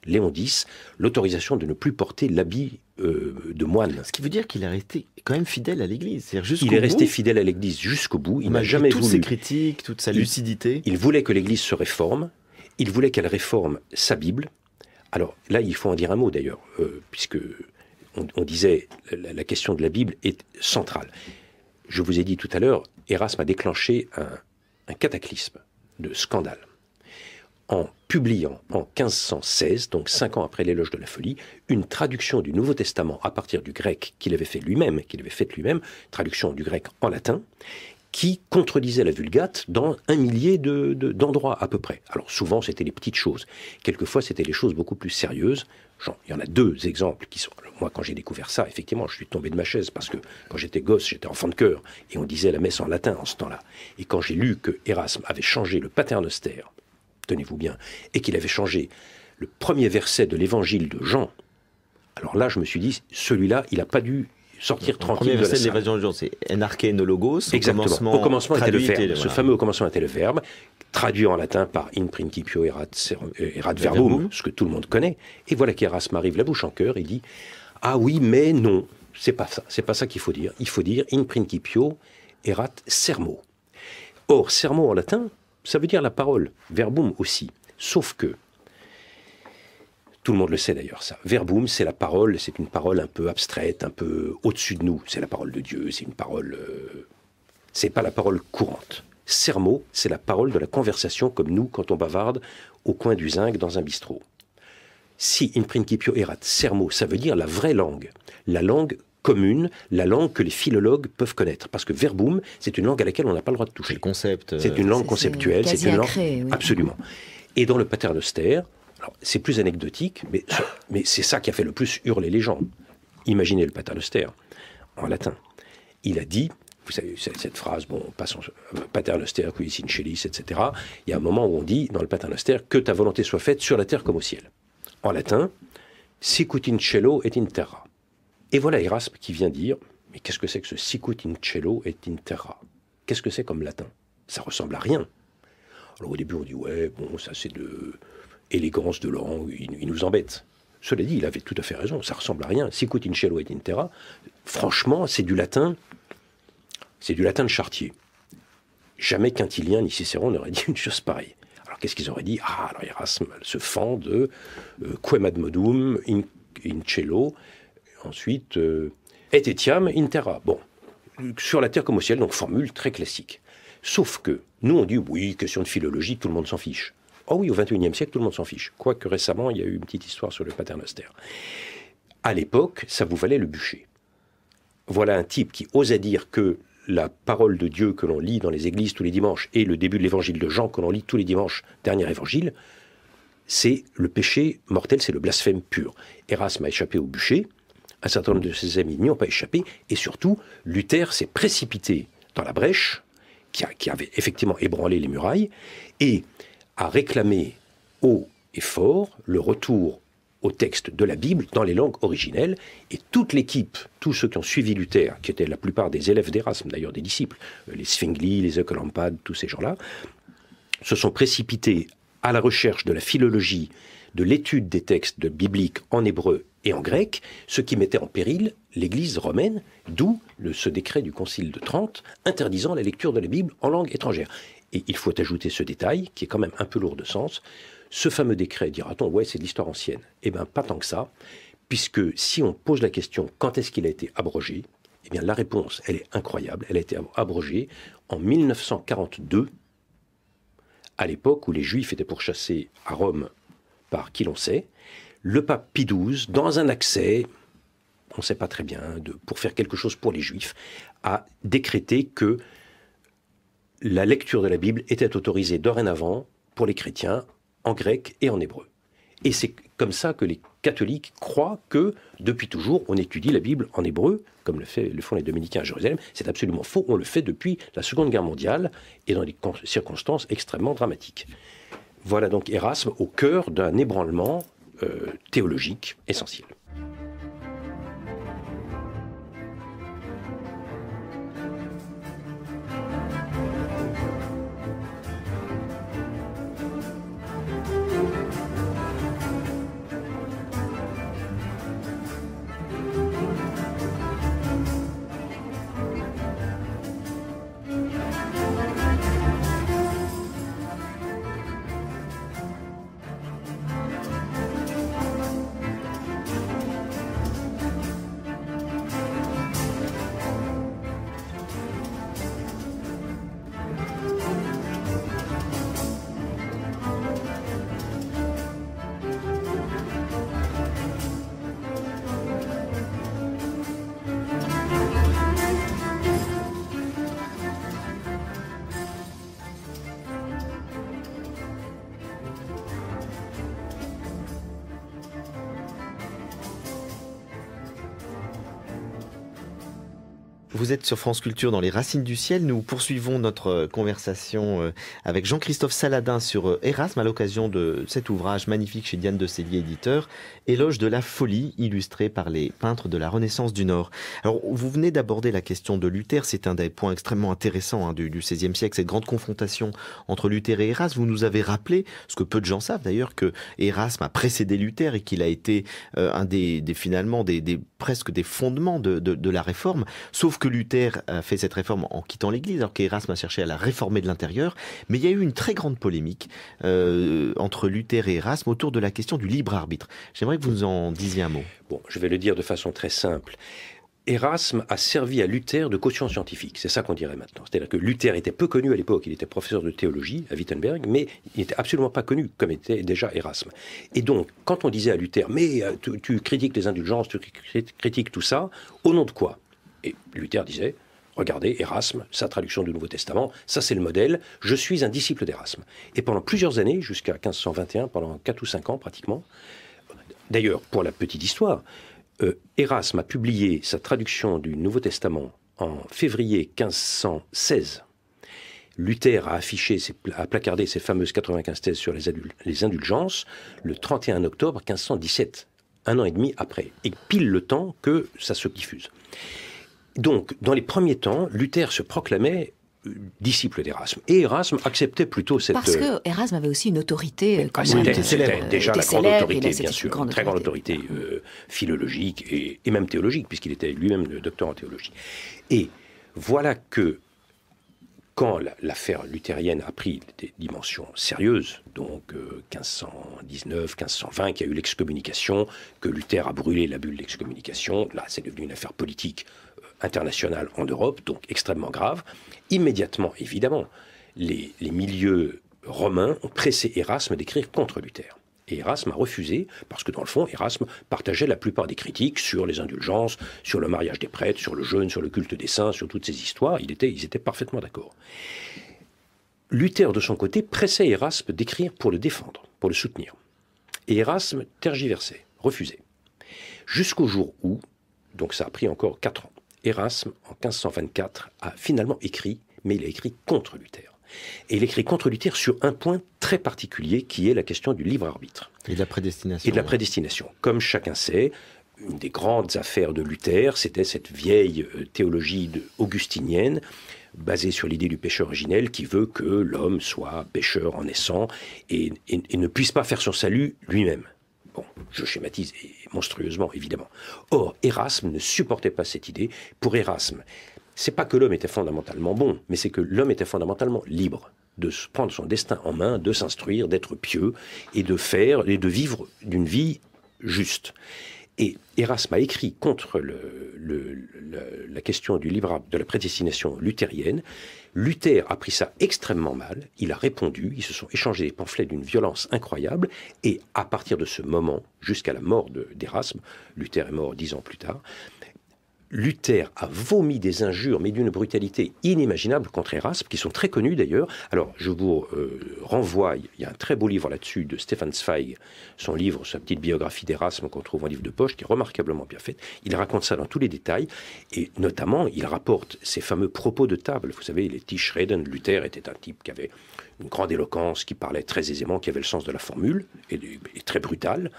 Léon X l'autorisation de ne plus porter l'habit euh, de moine. Ce qui veut dire qu'il est resté quand même fidèle à l'Église. Il est resté fidèle à l'Église jusqu'au bout. Il n'a jamais voulu. ses critiques, toute sa lucidité. il voulait que l'Église se réforme. Il voulait qu'elle réforme sa Bible alors là, il faut en dire un mot d'ailleurs, euh, puisque on, disait la, question de la Bible est centrale. Je vous ai dit tout à l'heure, Erasme a déclenché un, un cataclysme de scandale en publiant en 1516, donc cinq ans après l'éloge de la folie, une traduction du Nouveau Testament à partir du grec qu'il avait fait lui-même, qu'il avait faite lui-même, traduction du grec en latin, qui contredisait la Vulgate dans un millier d'endroits à peu près. Alors souvent c'était les petites choses, quelquefois c'était les choses beaucoup plus sérieuses. il y en a deux exemples qui sont. moi, quand j'ai découvert ça, effectivement, je suis tombé de ma chaise parce que quand j'étais gosse, j'étais enfant de cœur et on disait la messe en latin en ce temps-là. Et quand j'ai lu que Erasme avait changé le paternoster, tenez-vous bien, et qu'il avait changé le premier verset de l'évangile de Jean, alors là, je me suis dit, celui-là, il n'a pas dû sortir tranquille. de verset d'évasion de c'est Au commencement, verbe. Ce fameux au commencement était le verbe, traduit en latin par in principio erat, euh, verbum, ce que tout le monde connaît. Et voilà qu'Erasme arrive la bouche en cœur il dit Ah oui, mais non, c'est pas ça, c'est pas ça qu'il faut dire. Il faut dire in principio erat sermo. Or, sermo en latin, ça veut dire la parole, verbum aussi. Sauf que, tout le monde le sait d'ailleurs, ça. Verbum, c'est la parole, c'est une parole un peu abstraite, un peu au-dessus de nous. C'est la parole de Dieu, c'est une parole. Euh, c'est pas la parole courante. Sermo, c'est la parole de la conversation, comme nous quand on bavarde au coin du zinc dans un bistrot. Si in principio erat sermo, ça veut dire la vraie langue, la langue commune, la langue que les philologues peuvent connaître. Parce que verbum, c'est une langue à laquelle on n'a pas le droit de toucher. C'est concept. C'est une euh, langue conceptuelle, c'est une langue. Absolument. Et dans le paternoster, c'est plus anecdotique, mais, mais c'est ça qui a fait le plus hurler les gens. Imaginez le paternoster en latin. Il a dit, vous savez, cette phrase, bon, passons, euh, paternoster, qui in etc. Il y a un moment où on dit, dans le paternoster, que ta volonté soit faite sur la terre comme au ciel. En latin, sicut in cielo et in terra. Et voilà Erasme qui vient dire, mais qu'est-ce que c'est que ce sicut in cielo et in terra Qu'est-ce que c'est comme latin Ça ressemble à rien. Alors au début, on dit, ouais, bon, ça c'est de élégance de Laurent, il, nous embête. Cela dit, il avait tout à fait raison, ça ressemble à rien. Sicut in cello et in terra, franchement, c'est du latin, c'est du latin de Chartier. Jamais Quintilien ni Cicéron n'auraient dit une chose pareille. Alors qu'est-ce qu'ils auraient dit Ah, alors Erasme se fend de euh, quem ad modum in, cello, ensuite euh, Et etiam in terra. Bon, sur la terre comme au ciel, donc formule très classique. Sauf que, nous on dit, oui, question de philologie, tout le monde s'en fiche. Oh oui, au XXIe siècle, tout le monde s'en fiche. Quoique récemment, il y a eu une petite histoire sur le paternoster. À l'époque, ça vous valait le bûcher. Voilà un type qui osait dire que la parole de Dieu que l'on lit dans les églises tous les dimanches et le début de l'évangile de Jean que l'on lit tous les dimanches, dernier évangile, c'est le péché mortel, c'est le blasphème pur. Erasme a échappé au bûcher, un certain nombre de ses amis n'y ont pas échappé, et surtout, Luther s'est précipité dans la brèche, qui, avait effectivement ébranlé les murailles, et a réclamé haut et fort le retour au texte de la Bible dans les langues originelles. Et toute l'équipe, tous ceux qui ont suivi Luther, qui étaient la plupart des élèves d'Erasme, d'ailleurs des disciples, euh, les Zwingli, les Ecolampades, tous ces gens-là, se sont précipités à la recherche de la philologie, de l'étude des textes bibliques en hébreu et en grec, ce qui mettait en péril l'Église romaine, d'où ce décret du Concile de Trente interdisant la lecture de la Bible en langue étrangère. Et il faut ajouter ce détail, qui est quand même un peu lourd de sens. Ce fameux décret, dira-t-on, ouais, c'est de l'histoire ancienne. Eh bien, pas tant que ça, puisque si on pose la question quand est-ce qu'il a été abrogé, eh bien, la réponse, elle est incroyable. Elle a été abrogée en 1942, à l'époque où les Juifs étaient pourchassés à Rome par qui l'on sait. Le pape Pie XII, dans un accès, on ne sait pas très bien, de, pour faire quelque chose pour les Juifs, a décrété que la lecture de la Bible était autorisée dorénavant pour les chrétiens en grec et en hébreu. Et c'est comme ça que les catholiques croient que, depuis toujours, on étudie la Bible en hébreu, comme le, font les dominicains à Jérusalem. C'est absolument faux. On le fait depuis la Seconde Guerre mondiale et dans des circonstances extrêmement dramatiques. Voilà donc Erasme au cœur d'un ébranlement euh, théologique essentiel. Vous êtes sur France Culture dans les racines du ciel. Nous poursuivons notre euh, conversation euh, avec Jean-Christophe Saladin sur euh, Erasme à l'occasion de cet ouvrage magnifique chez Diane de Sévier, éditeur, Éloge de la folie, illustré par les peintres de la Renaissance du Nord. Alors, vous venez d'aborder la question de Luther. C'est un des points extrêmement intéressants hein, du, XVIe siècle, cette grande confrontation entre Luther et Erasme. Vous nous avez rappelé, ce que peu de gens savent d'ailleurs, que Erasme a précédé Luther et qu'il a été un des, finalement des presque des fondements de, la réforme, sauf que Luther a fait cette réforme en quittant l'Église, alors qu'Erasme a cherché à la réformer de l'intérieur. Mais il y a eu une très grande polémique euh, entre Luther et Erasme autour de la question du libre arbitre. J'aimerais que vous nous en disiez un mot. Bon, je vais le dire de façon très simple. Erasme a servi à Luther de caution scientifique. C'est ça qu'on dirait maintenant. C'est-à-dire que Luther était peu connu à l'époque. Il était professeur de théologie à Wittenberg, mais il n'était absolument pas connu comme était déjà Erasme. Et donc, quand on disait à Luther, mais euh, tu, critiques les indulgences, tu critiques tout ça, au nom de quoi Et Luther disait, Regardez, Erasme, sa traduction du Nouveau Testament, ça c'est le modèle, je suis un disciple d'Erasme. Et pendant plusieurs années, jusqu'à 1521, pendant 4 ou 5 ans pratiquement, d'ailleurs, pour la petite histoire, euh, Erasme a publié sa traduction du Nouveau Testament en février 1516. Luther a affiché, a placardé ses fameuses 95 thèses sur les, les indulgences le 31 octobre 1517, un an et demi après, et pile le temps que ça se diffuse. Donc, dans les premiers temps, Luther se proclamait disciple d'Erasme. Et Erasme acceptait plutôt cette... Parce que euh, Erasme avait aussi une autorité... Euh, bah, c'était déjà la grande autorité, bien sûr, très grande autorité, euh, philologique et, même théologique, puisqu'il était lui-même docteur en théologie. Et voilà que, quand l'affaire luthérienne a pris des dimensions sérieuses, donc 1519, 1520, qu'il y a eu l'excommunication, que Luther a brûlé la bulle d'excommunication, là c'est devenu une affaire politique, International en Europe, donc extrêmement grave. Immédiatement, évidemment, les, milieux romains ont pressé Erasme d'écrire contre Luther. Et Erasme a refusé, parce que dans le fond, Erasme partageait la plupart des critiques sur les indulgences, sur le mariage des prêtres, sur le jeûne, sur le culte des saints, sur toutes ces histoires. Il était, ils étaient parfaitement d'accord. Luther, de son côté, pressait Erasme d'écrire pour le défendre, pour le soutenir. Et Erasme tergiversait, refusait. Jusqu'au jour où, donc ça a pris encore quatre ans, Erasme, en 1524, a finalement écrit, mais il a écrit contre Luther. Et il écrit contre Luther sur un point très particulier qui est la question du libre arbitre. Et de la prédestination. Et de la prédestination. Comme chacun sait, une des grandes affaires de Luther, c'était cette vieille euh, théologie augustinienne basée sur l'idée du pécheur originel qui veut que l'homme soit pécheur en naissant et ne puisse pas faire son salut lui-même je schématise monstrueusement, évidemment. Or, Erasme ne supportait pas cette idée. Pour Erasme, c'est pas que l'homme était fondamentalement bon, mais c'est que l'homme était fondamentalement libre de prendre son destin en main, de s'instruire, d'être pieux et de faire et de vivre d'une vie juste. Et Erasme a écrit contre la question du de la prédestination luthérienne. Luther a pris ça extrêmement mal, il a répondu, ils se sont échangés des pamphlets d'une violence incroyable, et à partir de ce moment, jusqu'à la mort d'Erasme, Luther est mort dix ans plus tard, Luther a vomi des injures, mais d'une brutalité inimaginable contre Erasme, qui sont très connues d'ailleurs. Alors, je vous euh, renvoie, il y a un très beau livre là-dessus de Stefan Zweig, son livre, sa petite biographie d'Erasme qu'on trouve en livre de poche, qui est remarquablement bien faite. Il raconte ça dans tous les détails, et notamment, il rapporte ces fameux propos de table. Vous savez, les Tischreden, Luther était un type qui avait une grande éloquence, qui parlait très aisément, qui avait le sens de la formule, et, et très brutal.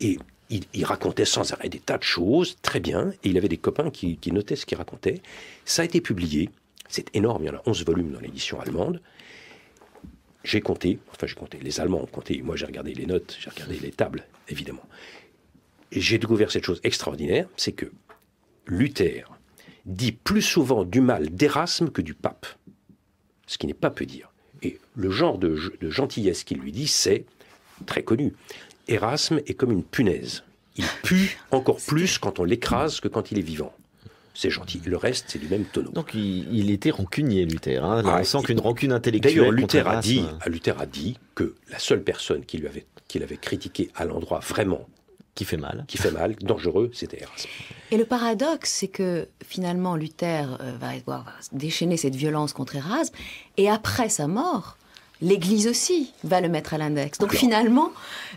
Et il, racontait sans arrêt des tas de choses, très bien, et il avait des copains qui, notaient ce qu'il racontait. Ça a été publié, c'est énorme, il y en a 11 volumes dans l'édition allemande. J'ai compté, enfin j'ai compté, les Allemands ont compté, moi j'ai regardé les notes, j'ai regardé les tables, évidemment. J'ai découvert cette chose extraordinaire, c'est que Luther dit plus souvent du mal d'Erasme que du pape, ce qui n'est pas peu dire. Et le genre de, de gentillesse qu'il lui dit, c'est très connu. Erasme est comme une punaise. Il pue encore plus quand on l'écrase que quand il est vivant c'est gentil. Le reste, c'est du même tonneau. Donc, il, était rancunier, Luther. Hein, ah, sans qu'une rancune intellectuelle. D'ailleurs, Luther a, dit, ah, Luther a dit que la seule personne qu'il avait, critiquée critiqué à l'endroit vraiment. Qui fait mal. Qui fait mal, dangereux, c'était Erasme. Et le paradoxe, c'est que finalement, Luther euh, va déchaîner cette violence contre Erasme, et après sa mort, L'Église aussi va le mettre à l'index. Donc finalement,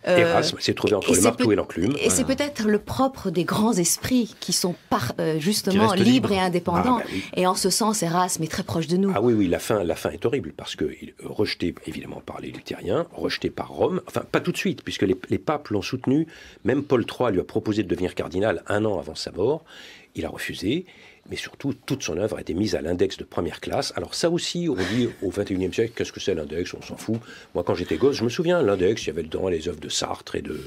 euh, Erasme s'est trouvé entre le marteau et l'enclume. Et c'est peut-être le propre des grands esprits qui sont euh, justement libres et ah, indépendants. Bah et en ce sens, Erasme est très proche de nous. Ah oui, oui, la fin, la fin est horrible parce que rejeté évidemment par les luthériens, rejeté par Rome. Enfin, pas tout de suite, puisque les papes l'ont soutenu. Même Paul III lui a proposé de devenir cardinal un an avant sa mort. Il a refusé mais surtout toute son œuvre a été mise à l'index de première classe. Alors ça aussi, on dit au XXIe siècle, qu'est-ce que c'est l'index On s'en fout. Moi, quand j'étais gosse, je me souviens, l'index, il y avait dedans les œuvres de Sartre et de,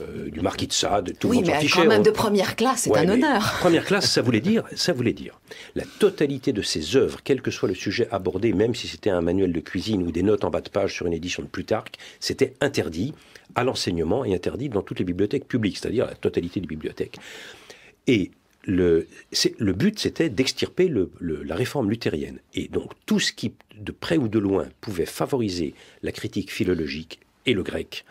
euh, du Marquis de Sade, tout oui, le monde mais quand même hein. de première classe, c'est un honneur. Première classe, ça voulait dire, ça voulait dire la totalité de ses œuvres, quel que soit le sujet abordé, même si c'était un manuel de cuisine ou des notes en bas de page sur une édition de Plutarque, c'était interdit à l'enseignement et interdit dans toutes les bibliothèques publiques, c'est-à-dire la totalité des bibliothèques. Et le, but, c'était d'extirper la réforme luthérienne. Et donc, tout ce qui, de près ou de loin, pouvait favoriser la critique philologique et le grec,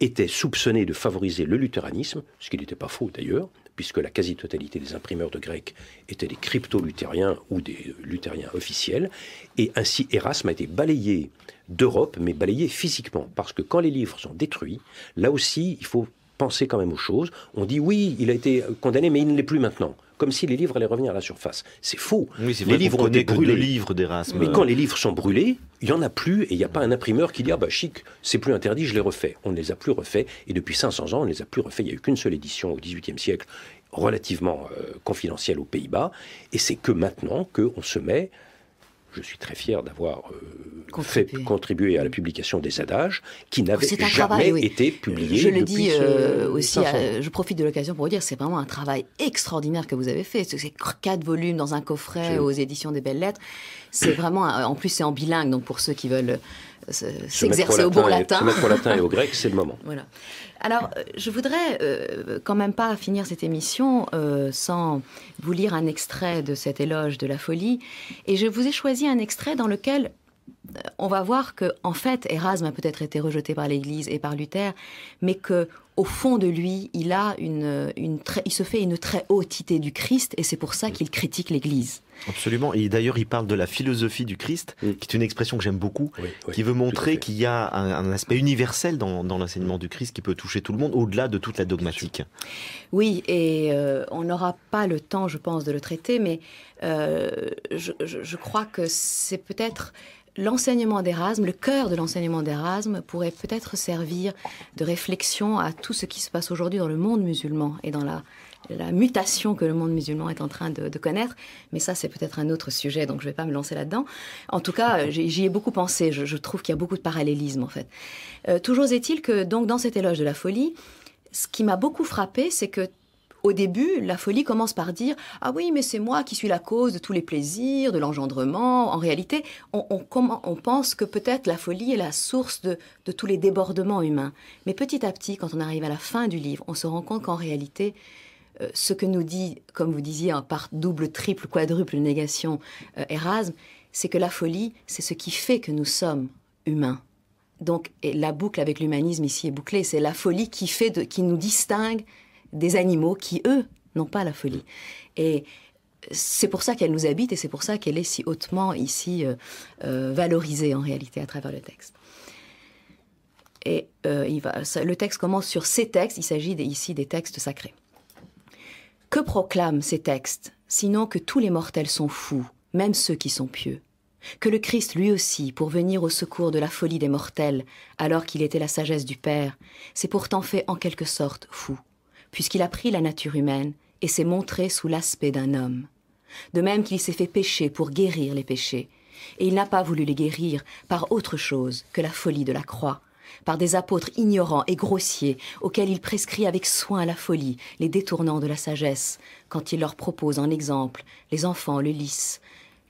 était soupçonné de favoriser le luthéranisme, ce qui n'était pas faux d'ailleurs, puisque la quasi-totalité des imprimeurs de grec étaient des crypto-luthériens ou des luthériens officiels. Et ainsi, Erasme a été balayé d'Europe, mais balayé physiquement, parce que quand les livres sont détruits, là aussi, il faut penser quand même aux choses. On dit oui, il a été euh, condamné, mais il ne l'est plus maintenant. Comme si les livres allaient revenir à la surface. C'est faux. les livres Mais quand les livres sont brûlés, il n'y en a plus et il n'y a pas un imprimeur qui dit ah bah chic, c'est plus interdit, je les refais. On ne les a plus refaits et depuis 500 ans, on ne les a plus refaits. Il n'y a eu qu'une seule édition au XVIIIe siècle, relativement euh, confidentielle aux Pays-Bas. Et c'est que maintenant qu'on se met je suis très fier d'avoir euh, contribué fait contribuer à la publication des adages qui oh, n'avaient jamais été publiés. Je dis euh, aussi, euh, je profite de l'occasion pour vous dire, c'est vraiment un travail extraordinaire que vous avez fait. C'est quatre volumes dans un coffret aux éditions des Belles Lettres. C'est vraiment, en plus c'est en bilingue, donc pour ceux qui veulent s'exercer au, bon latin. Se mettre au latin et au grec, c'est le moment. Voilà. Alors, euh, je voudrais euh, quand même pas finir cette émission euh, sans vous lire un extrait de cet éloge de la folie. Et je vous ai choisi un extrait dans lequel on va voir que, en fait, Erasme a peut-être été rejeté par l'Église et par Luther, mais que au fond de lui, il a une, très, il se fait une très haute idée du Christ, et c'est pour ça qu'il critique l'Église. Absolument. Et d'ailleurs, il parle de la philosophie du Christ, mm. qui est une expression que j'aime beaucoup, qui veut montrer qu'il y a un, aspect universel dans, l'enseignement du Christ qui peut toucher tout le monde, au-delà de toute la dogmatique. Oui, et euh, on n'aura pas le temps, je pense, de le traiter, mais euh, je, crois que c'est peut-être l'enseignement d'Erasme, le cœur de l'enseignement d'Erasme pourrait peut-être servir de réflexion à tout ce qui se passe aujourd'hui dans le monde musulman et dans la, mutation que le monde musulman est en train de, connaître. Mais ça, c'est peut-être un autre sujet, donc je ne vais pas me lancer là-dedans. En tout cas, euh, j'y ai beaucoup pensé. Je, trouve qu'il y a beaucoup de parallélisme, en fait. Euh, toujours est-il que, donc, dans cet éloge de la folie, ce qui m'a beaucoup frappé, c'est que au début, la folie commence par dire ⁇ Ah oui, mais c'est moi qui suis la cause de tous les plaisirs, de l'engendrement ⁇ En réalité, on, pense que peut-être la folie est la source de, tous les débordements humains. Mais petit à petit, quand on arrive à la fin du livre, on se rend compte qu'en réalité, euh, ce que nous dit, comme vous disiez, hein, par double, triple, quadruple négation euh, Erasme, c'est que la folie, c'est ce qui fait que nous sommes humains. Donc la boucle avec l'humanisme ici est bouclée, c'est la folie qui, fait qui nous distingue des animaux qui, eux, n'ont pas la folie. Et c'est pour ça qu'elle nous habite et c'est pour ça qu'elle est si hautement ici euh, euh, valorisée en réalité à travers le texte. Et euh, va, le texte commence sur ces textes, il s'agit ici des textes sacrés. Que proclament ces textes, sinon que tous les mortels sont fous, même ceux qui sont pieux Que le Christ lui aussi, pour venir au secours de la folie des mortels, alors qu'il était la sagesse du Père, s'est pourtant fait en quelque sorte fou puisqu'il a pris la nature humaine et s'est montré sous l'aspect d'un homme. De même qu'il s'est fait pécher pour guérir les péchés, et il n'a pas voulu les guérir par autre chose que la folie de la croix, par des apôtres ignorants et grossiers auxquels il prescrit avec soin la folie, les détournant de la sagesse, quand il leur propose en exemple les enfants, le lys,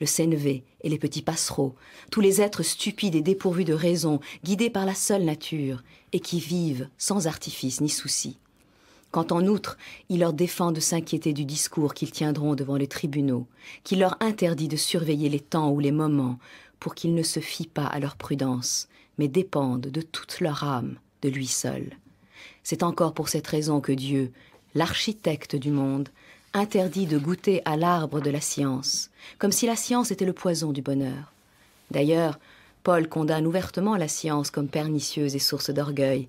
le sénévé et les petits passereaux, tous les êtres stupides et dépourvus de raison, guidés par la seule nature, et qui vivent sans artifice ni souci quand en outre il leur défend de s'inquiéter du discours qu'ils tiendront devant les tribunaux, qu'il leur interdit de surveiller les temps ou les moments, pour qu'ils ne se fient pas à leur prudence, mais dépendent de toute leur âme de lui seul. C'est encore pour cette raison que Dieu, l'architecte du monde, interdit de goûter à l'arbre de la science, comme si la science était le poison du bonheur. D'ailleurs, Paul condamne ouvertement la science comme pernicieuse et source d'orgueil,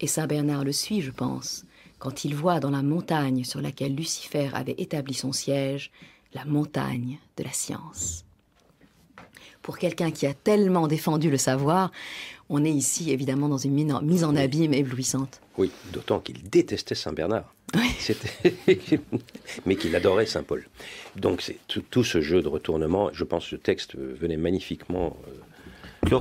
et Saint Bernard le suit, je pense quand il voit dans la montagne sur laquelle Lucifer avait établi son siège la montagne de la science. Pour quelqu'un qui a tellement défendu le savoir, on est ici évidemment dans une mise en abîme éblouissante. Oui, d'autant qu'il détestait Saint Bernard. Oui. Mais qu'il adorait Saint Paul. Donc c'est tout, ce jeu de retournement, je pense que ce texte venait magnifiquement... Euh,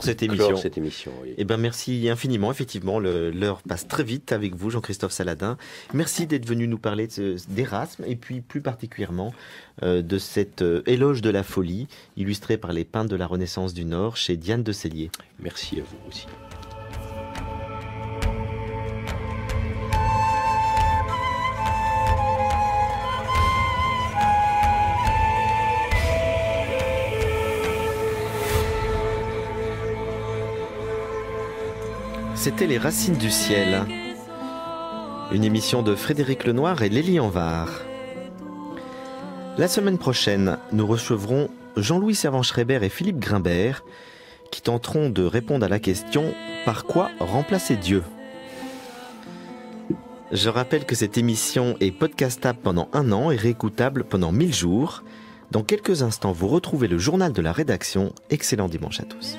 cette émission. Clore eh cette émission ben, merci infiniment. Effectivement, l'heure passe très vite avec vous, Jean-Christophe Saladin. Merci d'être venu nous parler d'Erasme et puis plus particulièrement euh, de cet euh, éloge de la folie illustré par les peintres de la Renaissance du Nord chez Diane de Sellier. Merci à vous aussi. C'était Les Racines du Ciel, une émission de Frédéric Lenoir et Lélie Anvar. La semaine prochaine, nous recevrons Jean-Louis Servan-Schreiber et Philippe Grimbert qui tenteront de répondre à la question Par quoi remplacer Dieu Je rappelle que cette émission est podcastable pendant un an et réécoutable pendant mille jours. Dans quelques instants, vous retrouvez le journal de la rédaction. Excellent dimanche à tous.